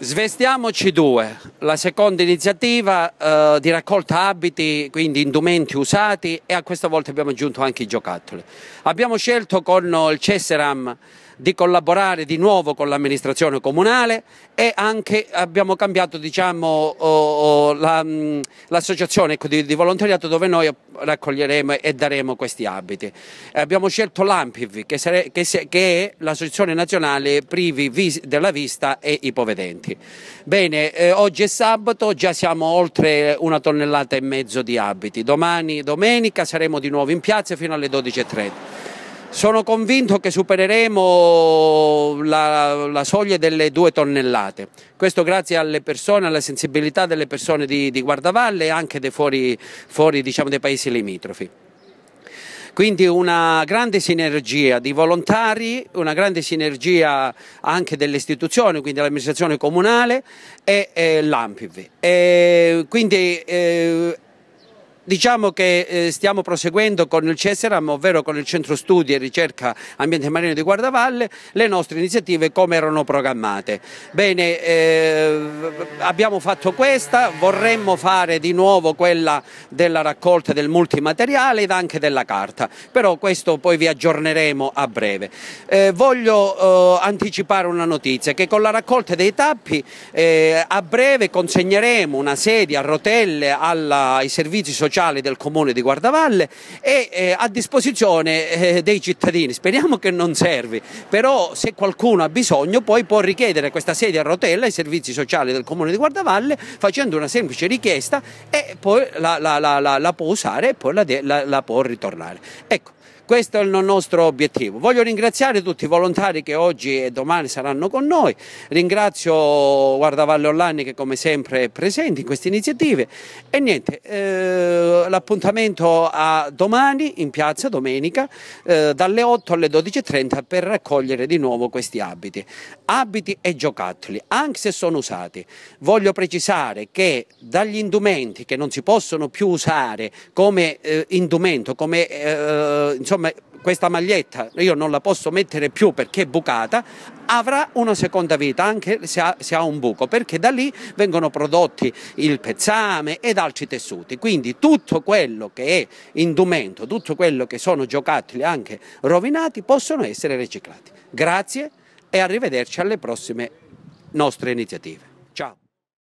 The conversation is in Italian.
Svestiamoci due, la seconda iniziativa eh, di raccolta abiti, quindi indumenti usati e a questa volta abbiamo aggiunto anche i giocattoli. Abbiamo scelto con il Ceseram di collaborare di nuovo con l'amministrazione comunale e anche abbiamo cambiato diciamo, mm, l'associazione di, volontariato dove noi raccoglieremo e daremo questi abiti. Abbiamo scelto l'AMPIV che, è l'Associazione Nazionale Privi della Vista e Ipovedenti. Bene, eh, oggi è sabato, già siamo oltre una tonnellata e mezzo di abiti. Domani, domenica, saremo di nuovo in piazza fino alle 12.30. Sono convinto che supereremo la, la, soglia delle due tonnellate, questo grazie alle persone, alla sensibilità delle persone di, di Guardavalle e anche dei, fuori, fuori, diciamo, dei paesi limitrofi. Quindi una grande sinergia di volontari, una grande sinergia anche delle istituzioni, quindi l'amministrazione comunale e, e l'AMPIV. E quindi, eh, Diciamo che eh, stiamo proseguendo con il CSRAM, ovvero con il Centro Studi e Ricerca Ambiente Marino di Guardavalle, le nostre iniziative come erano programmate. Bene, eh, abbiamo fatto questa, vorremmo fare di nuovo quella della raccolta del multimateriale ed anche della carta, però questo poi vi aggiorneremo a breve. Eh, voglio eh, anticipare una notizia, che con la raccolta dei tappi eh, a breve consegneremo una sedia a rotelle alla, ai servizi sociali commerciali del comune di Guardavalle e eh, a disposizione eh, dei cittadini. Speriamo che non servi, però se qualcuno ha bisogno poi può richiedere questa sedia a rotella ai servizi sociali del comune di Guardavalle facendo una semplice richiesta e poi la, la, la, la può usare e poi la, può ritornare. Ecco, questo è il nostro obiettivo. Voglio ringraziare tutti i volontari che oggi e domani saranno con noi. Ringrazio Guardavalle Orlani che come sempre è presente in queste iniziative. E niente, eh, l'appuntamento a domani in piazza domenica eh, dalle 8 alle 12.30 per raccogliere di nuovo questi abiti. Abiti e giocattoli, anche se sono usati. Voglio precisare che dagli indumenti che non si possono più usare come eh, indumento, come eh, insomma, insomma questa maglietta io non la posso mettere più perché è bucata, avrà una seconda vita anche se ha, se ha, un buco, perché da lì vengono prodotti il pezzame ed altri tessuti. Quindi tutto quello che è indumento, tutto quello che sono giocattoli anche rovinati possono essere riciclati. Grazie e arrivederci alle prossime nostre iniziative.